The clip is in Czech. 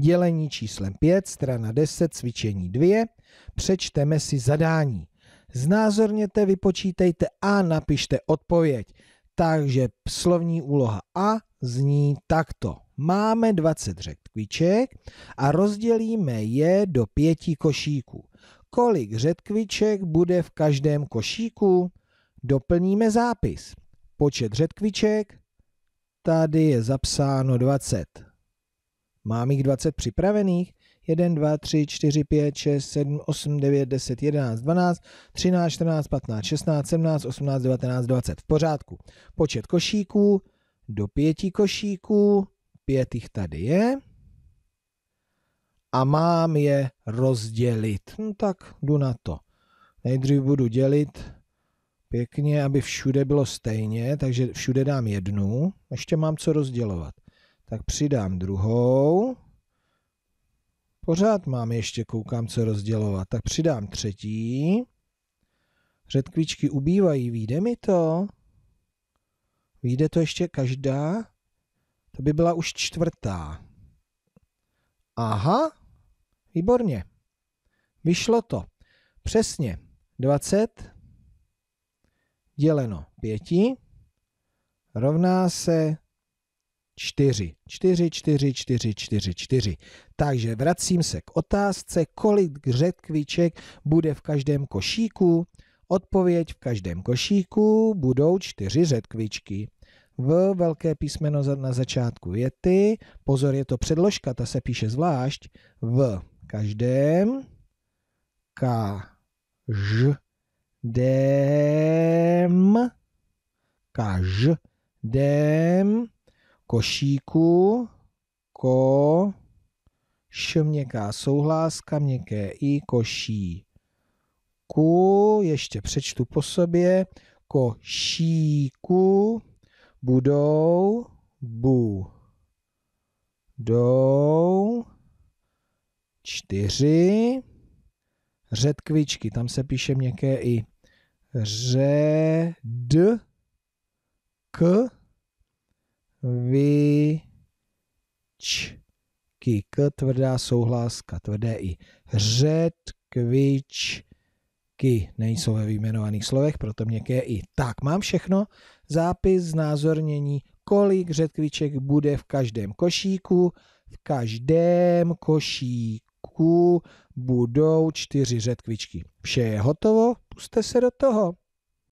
dělení číslem 5, strana 10, cvičení 2, přečteme si zadání. Znázorněte, vypočítejte a napište odpověď. Takže slovní úloha A zní takto. Máme 20 řetkviček a rozdělíme je do pěti košíků. Kolik řetkviček bude v každém košíku? Doplníme zápis. Počet řetkviček, tady je zapsáno 20. Mám jich 20 připravených? 1, 2, 3, 4, 5, 6, 7, 8, 9, 10, 11, 12, 13, 14, 15, 16, 17, 18, 19, 20. V pořádku. Počet košíků do pěti košíků, pět jich tady je. A mám je rozdělit. No tak jdu na to. Nejdřív budu dělit pěkně, aby všude bylo stejně, takže všude dám jednu. Ještě mám co rozdělovat tak přidám druhou. Pořád mám ještě, koukám, co rozdělovat. Tak přidám třetí. Řetkvičky ubývají, vyjde mi to? Vyjde to ještě každá? To by byla už čtvrtá. Aha, výborně. Vyšlo to. Přesně 20 děleno 5 rovná se 4. 4, 4, 4, 4, 4. Takže vracím se k otázce, kolik řetkviček bude v každém košíku. Odpověď v každém košíku budou 4 řetkvičky. V velké písmeno na začátku věty, pozor je to předložka, ta se píše zvlášť, v každém ka ž dem každém košíku, ko, š měkká souhláska, měkké i, koší. Ku, ještě přečtu po sobě, košíku budou bu. Dou čtyři řetkvičky, tam se píše měkké i. Řed k velký K, tvrdá souhláska, tvrdé I. ky, nejsou ve výjmenovaných slovech, proto měkké I. Tak, mám všechno. Zápis, znázornění, kolik řetkviček bude v každém košíku. V každém košíku budou čtyři řetkvičky. Vše je hotovo, puste se do toho.